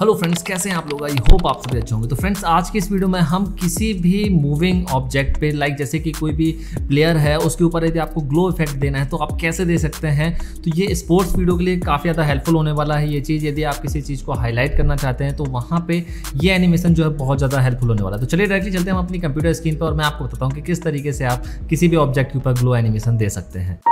hello friends कैसे हैं आप लोग आई होप आप सभी अच्छे होंगे तो फ्रेंड्स आज की इस वीडियो में हम किसी भी मूविंग ऑब्जेक्ट पे लाइक जैसे कि कोई भी प्लेयर है उसके ऊपर यदि आपको ग्लो इफेक्ट देना है तो आप कैसे दे सकते हैं तो ये स्पोर्ट्स वीडियो के लिए काफ़ी ज़्यादा हेल्पफुल होने वाला है ये चीज़ यदि आप किसी चीज़ को हाईलाइट करना चाहते हैं तो वहाँ पर ये एनिमेशन जो है बहुत ज़्यादा हेल्पफुल होने वाला है तो चलिए डायरेक्टली चलते हैं हम अपनी कंप्यूटर स्क्रीन पर और मैं आपको बताता हूँ कि किस तरीके से आप किसी भी ऑब्जेक्ट के ऊपर ग्लो एनिमेशन दे सकते हैं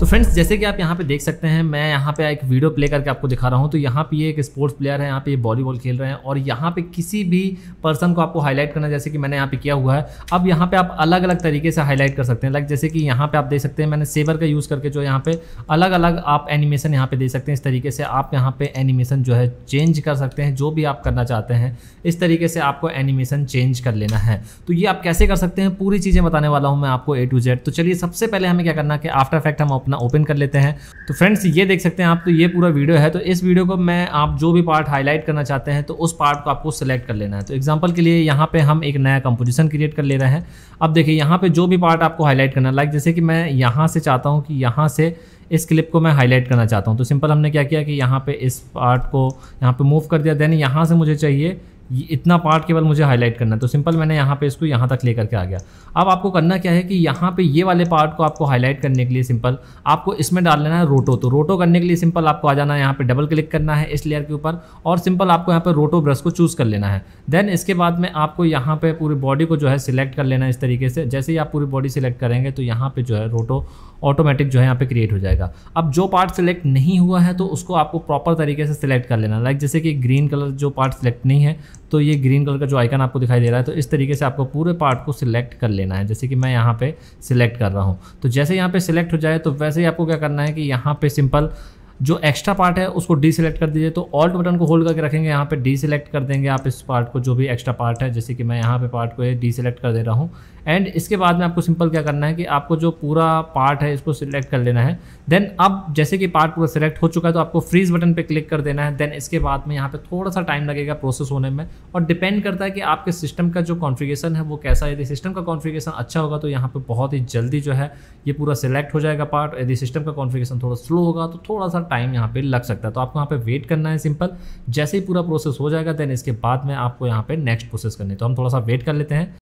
तो फ्रेंड्स जैसे कि आप यहाँ पे देख सकते हैं मैं यहाँ पे एक वीडियो प्ले करके आपको दिखा रहा हूँ तो यहाँ पे ये एक स्पोर्ट्स प्लेयर है यहाँ पे ये वॉलीबॉल खेल रहे हैं और यहाँ पे किसी भी पर्सन को आपको हाईलाइट करना जैसे कि मैंने यहाँ पे किया हुआ है अब यहाँ पे आप अलग अलग तरीके से हाईलाइट कर सकते हैं लाइक जैसे कि यहाँ पे आप देख सकते हैं मैंने सेवर का यूज़ करके जो यहाँ पे अलग अलग आप एनिमेशन यहाँ पे दे सकते हैं इस तरीके से आप यहाँ पे एनिमेशन जो है चेंज कर सकते हैं जो भी आप करना चाहते हैं इस तरीके से आपको एनिमेशन चेंज कर लेना है तो ये आप कैसे कर सकते हैं पूरी चीज़ें बताने वाला हूँ मैं आपको ए टू जेड तो चलिए सबसे पहले हमें क्या करना कि आफ्टर फैक्ट हम अपना ओपन कर लेते हैं तो फ्रेंड्स ये देख सकते हैं आप तो ये पूरा वीडियो है तो इस वीडियो को मैं आप जो भी पार्ट हाईलाइट करना चाहते हैं तो उस पार्ट को आपको सेलेक्ट कर लेना है तो एग्जाम्पल के लिए यहाँ पर हम एक नया कंपोजिशन क्रिएट कर ले रहे हैं अब देखिए यहाँ पर जो भी पार्ट आपको हाईलाइट करना लाइक जैसे कि मैं यहाँ से चाहता हूँ कि यहाँ से इस क्लिप को मैं हाईलाइट करना चाहता हूँ तो सिंपल हमने क्या किया कि यहाँ पे इस पार्ट को यहाँ पे मूव कर दिया देन यहाँ से मुझे चाहिए इतना पार्ट केवल मुझे हाईलाइट करना है तो सिंपल मैंने यहाँ पे इसको यहाँ तक लेकर के आ गया अब आपको करना क्या है कि यहाँ पे ये वाले पार्ट को आपको हाईलाइट करने के लिए सिंपल आपको इसमें डाल लेना है रोटो तो रोटो करने के लिए सिंपल आपको आ जाना है यहाँ पे डबल क्लिक करना है इस लेयर के ऊपर और सिंपल आपको यहाँ पर रोटो ब्रश को चूज़ कर लेना है देन इसके बाद में आपको यहाँ पर पूरी बॉडी को जो है सिलेक्ट कर लेना है इस तरीके से जैसे ही आप पूरी बॉडी सिलेक्ट करेंगे तो यहाँ पर जो है रोटो ऑटोमेटिक जो है यहाँ पे क्रिएट हो जाएगा अब जो पार्ट सिलेक्ट नहीं हुआ है तो उसको आपको प्रॉपर तरीके से सिलेक्ट कर लेना लाइक जैसे कि ग्रीन कलर जो पार्ट सिलेक्ट नहीं है तो ये ग्रीन कलर का जो आइकन आपको दिखाई दे रहा है तो इस तरीके से आपको पूरे पार्ट को सिलेक्ट कर लेना है जैसे कि मैं यहाँ पे सिलेक्ट कर रहा हूँ तो जैसे यहाँ पे सिलेक्ट हो जाए तो वैसे ही आपको क्या करना है कि यहाँ पे सिंपल जो एक्स्ट्रा पार्ट है उसको डी सिलेक्ट कर दीजिए तो ऑल्ट बटन को होल्ड करके रखेंगे यहाँ पे डी सेलेक्ट कर देंगे आप इस पार्ट को जो भी एक्स्ट्रा पार्ट है जैसे कि मैं यहाँ पे पार्ट को डी सेलेक्ट कर दे रहा हूँ एंड इसके बाद में आपको सिंपल क्या करना है कि आपको जो पूरा पार्ट है इसको सिलेक्ट कर लेना है देन अब जैसे कि पार्ट पूरा सिलेक्ट हो चुका है तो आपको फ्रीज बटन पर क्लिक कर देना है देन इसके बाद में यहाँ पर थोड़ा सा टाइम लगेगा प्रोसेस होने में और डिपेंड करता है कि आपके सिस्टम का जो कॉन्फिगेशन है वो कैसा है यदि सिस्टम का कॉन्फिगेशन अच्छा होगा तो यहाँ पर बहुत ही जल्दी जो है ये पूरा सिलेक्ट हो जाएगा पार्ट यदि सिस्टम का कॉन्फिगेशन थोड़ा स्लो होगा तो थोड़ा सा टाइम यहाँ पे लग सकता है तो आपको यहाँ पे वेट करना है सिंपल जैसे ही पूरा प्रोसेस हो जाएगा देन इसके बाद में आपको यहाँ पे नेक्स्ट प्रोसेस करनी है तो हम थोड़ा सा वेट कर लेते हैं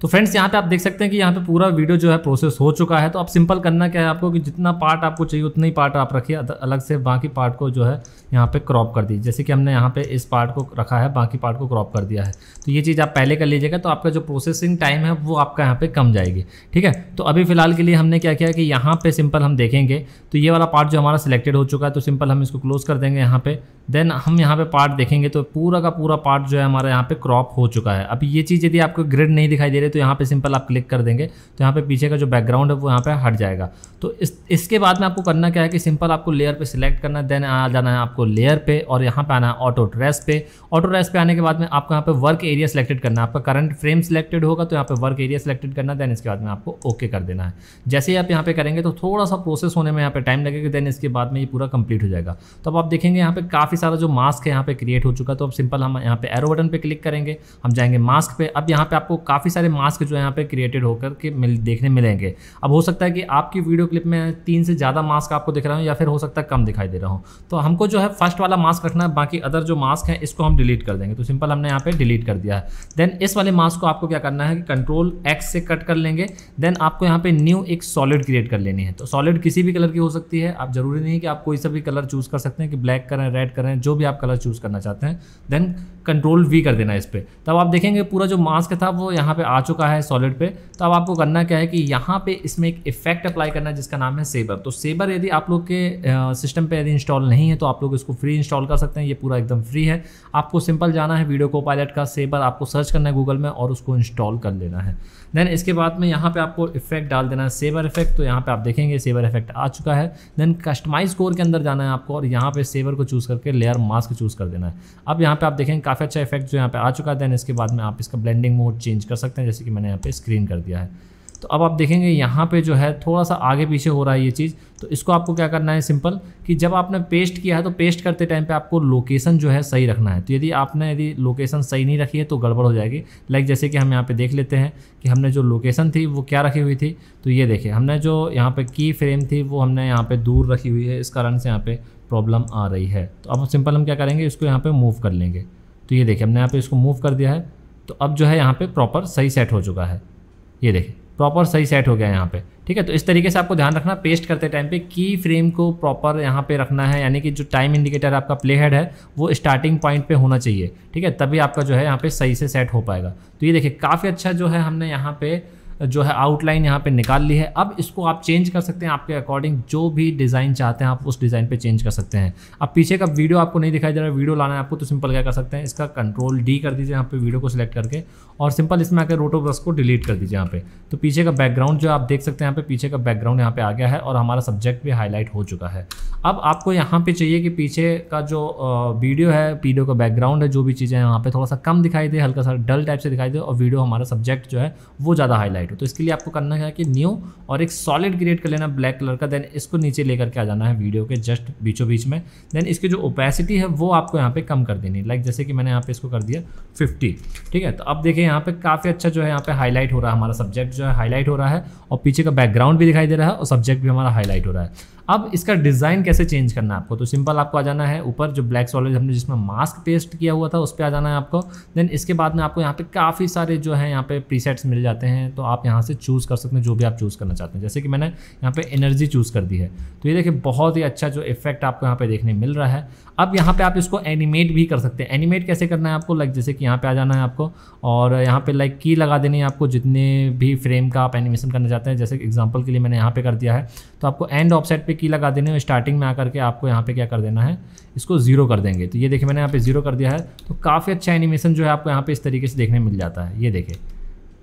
तो फ्रेंड्स यहाँ पे आप देख सकते हैं कि यहाँ पे पूरा वीडियो जो है प्रोसेस हो चुका है तो आप सिंपल करना क्या है आपको कि जितना पार्ट आपको चाहिए उतना ही पार्ट आप रखिए अलग से बाकी पार्ट को जो है यहाँ पे क्रॉप कर दीजिए जैसे कि हमने यहाँ पे इस पार्ट को रखा है बाकी पार्ट को क्रॉप कर दिया है तो ये चीज़ आप पहले कर लीजिएगा तो आपका जो प्रोसेसिंग टाइम है वो आपका यहाँ पर कम जाएगी ठीक है तो अभी फिलहाल के लिए हमने क्या किया कि यहाँ पर सिंपल हम देखेंगे तो ये वाला पार्ट जो हमारा सिलेक्टेड हो चुका है तो सिंपल हम इसको क्लोज कर देंगे यहाँ पर देन हम यहाँ पे पार्ट देखेंगे तो पूरा का पूरा पार्ट जो है हमारा यहाँ पर क्रॉप हो चुका है अब ये चीज़ यदि आपको ग्रिड नहीं दिखाई दे रही तो यहाँ पे सिंपल आप क्लिक कर देंगे तो यहाँ पे पीछे का जो बैकग्राउंड है वो यहाँ पे हट जाएगा तो इस इसके बाद में आपको करना क्या है कि सिंपल आपको लेयर पे सिलेक्ट करना देन आ जाना है आपको लेयर पे और यहाँ पे आना है ऑटो ट्रेस पे ऑटो ट्रेस पे आने के बाद में आपको यहाँ पे वर्क एरिया सिलेक्टेड करना है आपका करंट फ्रेम सिलेक्टेड होगा तो यहाँ पे वर्क एरिया सिलेक्टेड करना देन इसके बाद में आपको ओके कर देना है जैसे ही आप यहाँ पे करेंगे तो थोड़ा सा प्रोसेस होने में यहाँ पे टाइम लगेगा देन इसके बाद में ये पूरा कंप्लीट हो जाएगा तो अब आप देखेंगे यहाँ पे काफ़ी सारा जो मास्क है यहाँ पे क्रिएट हो चुका तो अब सिंपल हम यहाँ पे एरो बटन पे क्लिक करेंगे हम जाएंगे मास्क पे अब यहाँ पे आपको काफ़ी सारे मास्क जो है यहाँ पे क्रिएटेड होकर के मिल देखने मिलेंगे अब हो सकता है कि आपकी वीडियो क्लिप में तीन से ज़्यादा मास्क आपको दिख रहा हूँ या फिर हो सकता है कम दिखाई दे रहा हूँ तो हमको जो है फर्स्ट वाला मास्क रखना है बाकी अदर जो मास्क है इसको हम डिलीट कर देंगे तो सिंपल हमने यहाँ पर डिलीट कर दिया है देन इस वाले मास्क को आपको क्या करना है कि कंट्रोल एक्स से कट कर लेंगे देन आपको यहाँ पर न्यू एक सॉलिड क्रिएट कर लेनी है तो सॉलिड किसी भी कलर की हो सकती है आप ज़रूरी नहीं कि आप कोई सा भी कलर चूज़ कर सकते हैं कि ब्लैक करें रेड करें जो भी आप कलर चूज़ करना चाहते हैं देन कंट्रोल वी कर देना है इस पर तब आप देखेंगे पूरा जो मास्क था वो यहाँ पे आ चुका है सॉलिड पे तो अब आपको करना क्या है कि यहाँ पे इसमें एक इफेक्ट अप्लाई करना है जिसका नाम है सेबर तो सेबर यदि आप लोग के सिस्टम पे यदि इंस्टॉल नहीं है तो आप लोग इसको फ्री इंस्टॉल कर सकते हैं ये पूरा एकदम फ्री है आपको सिंपल जाना है वीडियो को पायलट का सेबर आपको सर्च करना है गूगल में और उसको इंस्टॉल कर लेना है देन इसके बाद में यहाँ पर आपको इफेक्ट डाल देना है सेबर इफेक्ट तो यहाँ पर आप देखेंगे सेबर इफेक्ट आ चुका है देन कस्टमाइज कोर के अंदर जाना है आपको और यहाँ पर सेबर को चूज़ करके लेयर मास्क चूज़ कर देना है अब यहाँ पर आप देखेंगे काफ़ी काफ़ी अच्छा इफेक्ट जो यहाँ पे आ चुका है देन इसके बाद में आप इसका ब्लेंडिंग मोड चेंज कर सकते हैं जैसे कि मैंने यहाँ पे स्क्रीन कर दिया है तो अब आप देखेंगे यहाँ पे जो है थोड़ा सा आगे पीछे हो रहा है ये चीज़ तो इसको आपको क्या करना है सिंपल कि जब आपने पेस्ट किया है तो पेस्ट करते टाइम पे आपको लोकेशन जो है सही रखना है तो यदि आपने यदि लोकेशन सही नहीं रखी है तो गड़बड़ हो जाएगी लाइक जैसे कि हम यहाँ पे देख लेते हैं कि हमने जो लोकेशन थी वो क्या रखी हुई थी तो ये देखे हमने जो यहाँ पर की फ्रेम थी वो हमने यहाँ पर दूर रखी हुई है इस कारण से यहाँ पर प्रॉब्लम आ रही है तो अब सिंपल हम क्या करेंगे इसको यहाँ पर मूव कर लेंगे तो ये देखिए हमने यहाँ पे इसको मूव कर दिया है तो अब जो है यहाँ पे प्रॉपर सही सेट हो चुका है ये देखिए प्रॉपर सही सेट हो गया है यहाँ पे ठीक है तो इस तरीके से आपको ध्यान रखना पेस्ट करते टाइम पे की फ्रेम को प्रॉपर यहाँ पे रखना है यानी कि जो टाइम इंडिकेटर आपका प्ले हेड है वो स्टार्टिंग पॉइंट पे होना चाहिए ठीक है तभी आपका जो है यहाँ पे सही से सेट हो पाएगा तो ये देखिए काफ़ी अच्छा जो है हमने यहाँ पर जो है आउटलाइन यहाँ पे निकाल ली है अब इसको आप चेंज कर सकते हैं आपके अकॉर्डिंग जो भी डिज़ाइन चाहते हैं आप उस डिज़ाइन पे चेंज कर सकते हैं अब पीछे का वीडियो आपको नहीं दिखाई दे रहा वीडियो लाना है आपको तो सिंपल क्या कर सकते हैं इसका कंट्रोल डी कर दीजिए यहाँ पे वीडियो को सिलेक्ट करके और सिंपल इसमें आकर रोटो ब्रश को डिलीट कर दीजिए यहाँ पे तो पीछे का बैकग्राउंड जो आप देख सकते हैं यहाँ पे पीछे का बैकग्राउंड यहाँ पे आ गया है और हमारा सब्जेक्ट भी हाईलाइट हो चुका है अब आपको यहाँ पे चाहिए कि पीछे का जो वीडियो है वीडियो का बैकग्राउंड है जो भी चीज़ें हैं यहाँ पे थोड़ा सा कम दिखाई दे हल्का सा डल टाइप से दिखाई दे और वीडियो हमारा सब्जेक्ट जो है वो ज़्यादा हाईलाइट वाइट हो तो इसके लिए आपको करना है कि न्यू और एक सॉलिड क्रिएट कर लेना ब्लैक कलर का देन इसको नीचे लेकर के आ जाना है वीडियो के जस्ट बीचों बीच में देन इसकी जो ओपेसिटी है वो आपको यहाँ पे कम कर देनी लाइक जैसे कि मैंने यहाँ पे इसको कर दिया फिफ्टी ठीक है तो अब देखिए यहाँ पे काफ़ी अच्छा जो है यहाँ पे हाईलाइट हो रहा है हमारा सब्जेक्ट जो है हाईलाइट हो रहा है और पीछे का बैकग्राउंड भी दिखाई दे रहा है और सब्जेक्ट भी हमारा हाईलाइट हो रहा है अब इसका डिज़ाइन कैसे चेंज करना है आपको तो सिंपल आपको आ जाना है ऊपर जो ब्लैक सॉलिड हमने जिसमें मास्क पेस्ट किया हुआ था उस पर आ जाना है आपको देन इसके बाद में आपको यहाँ पे काफ़ी सारे जो है यहाँ पे प्रीसेट्स मिल जाते हैं तो आप आप यहाँ से चूज़ कर सकते हैं जो भी आप चूज़ करना चाहते हैं जैसे कि मैंने यहाँ पे एनर्जी चूज़ कर दी है तो ये देखिए बहुत ही अच्छा जो इफेक्ट आपको यहाँ पे देखने मिल रहा है अब यहाँ पे आप इसको एनिमेट भी कर सकते हैं एनिमेट कैसे करना है आपको लाइक जैसे कि यहाँ पे आ जाना है आपको और यहाँ पर लाइक की लगा देनी है आपको जितने भी फ्रेम का आप एनिमेशन करना चाहते हैं जैसे एग्जाम्पल के लिए मैंने यहाँ पे कर दिया है तो आपको एंड ऑफसेट पर की लगा देनी है स्टार्टिंग में आकर के आपको यहाँ पर क्या कर देना है इसको जीरो कर देंगे तो ये देखिए मैंने यहाँ पे जीरो कर दिया है तो काफ़ी अच्छा एनिमेशन जो है आपको यहाँ पे इस तरीके से देखने मिल जाता है ये देखिए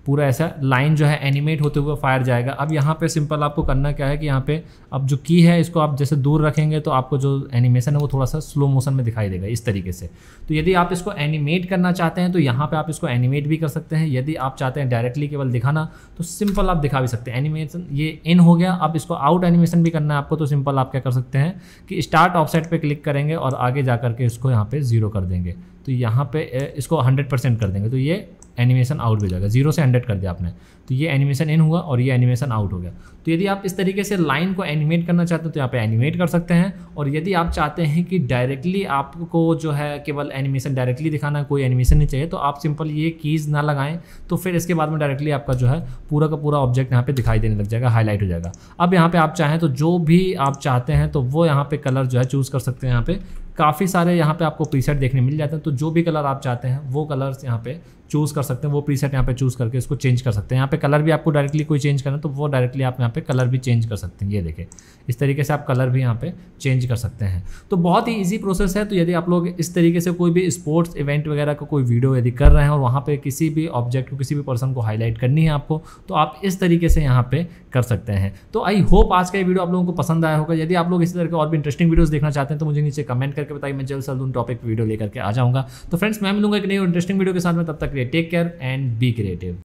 पूरा ऐसा लाइन जो है एनिमेट होते हुए फायर जाएगा अब यहाँ पे सिंपल आपको करना क्या है कि यहाँ पे अब जो की है इसको आप जैसे दूर रखेंगे तो आपको जो एनिमेशन है वो थोड़ा सा स्लो मोशन में दिखाई देगा इस तरीके से तो यदि आप इसको एनिमेट करना चाहते हैं तो यहाँ पर आप इसको एनिमेट भी कर सकते हैं यदि आप चाहते हैं डायरेक्टली केवल दिखाना तो सिंपल आप दिखा भी सकते हैं एनिमेशन ये इन हो गया अब इसको आउट एनिमेशन भी करना है आपको तो सिंपल आप क्या कर सकते हैं कि स्टार्ट ऑफसेट पर क्लिक करेंगे और आगे जा करके इसको यहाँ पर ज़ीरो कर देंगे तो यहाँ पे इसको 100 परसेंट कर देंगे तो ये एनिमेशन आउट भी हो जाएगा जीरो से हंड्रेड कर दिया आपने तो ये एनिमेशन इन हुआ और ये एनिमेशन आउट हो गया तो यदि आप इस तरीके से लाइन को एनिमेट करना चाहते हो तो यहाँ पे एनिमेट कर सकते हैं और यदि आप चाहते हैं कि डायरेक्टली आपको जो है केवल एनिमेशन डायरेक्टली दिखाना कोई एनिमेशन नहीं चाहिए तो आप सिंपल ये कीज़ ना लगाएं तो फिर इसके बाद में डायरेक्टली आपका जो है पूरा का पूरा ऑब्जेक्ट यहाँ पर दिखाई देने लग जाएगा हाईलाइट हो जाएगा अब यहाँ पर आप चाहें तो जो भी आप चाहते हैं तो वो यहाँ पर कलर जो है चूज़ कर सकते हैं यहाँ पर काफ़ी सारे यहाँ पे आपको प्रीसेट देखने मिल जाते हैं तो जो भी कलर आप चाहते हैं वो कलर्स यहाँ पे चूज़ कर सकते हैं वो प्रीसेट यहाँ पे चूज़ करके इसको चेंज कर सकते हैं यहाँ पे कलर भी आपको डायरेक्टली कोई चेंज करना तो वो डायरेक्टली आप यहाँ पे कलर भी चेंज कर सकते हैं ये देखें इस तरीके से आप कलर भी यहाँ पे चेंज कर सकते हैं तो बहुत ही ईजी प्रोसेस है तो यदि आप लोग इस तरीके से कोई भी स्पोर्ट्स इवेंट वगैरह का को कोई वीडियो यदि कर रहे हैं और वहाँ पर किसी भी ऑब्जेक्ट को किसी भी पर्सन को हाईलाइट करनी है आपको तो आप इस तरीके से यहाँ पर कर सकते हैं तो आई होप आज का ये वीडियो आप लोगों को पसंद आया होगा यदि आप लोग इसी तरह के और भी इंटरेस्टिंग वीडियोज़ देखना चाहते हैं तो मुझे नीचे कमेंट कर करके बताइए मैं जल्द से जल्द उन टॉपिक वीडियो लेकर के आ जाऊंगा तो फ्रेंड्स मैं मिलूंगा एक नई इंटरेस्टिंग वीडियो के साथ में तब तक लिए take care and be creative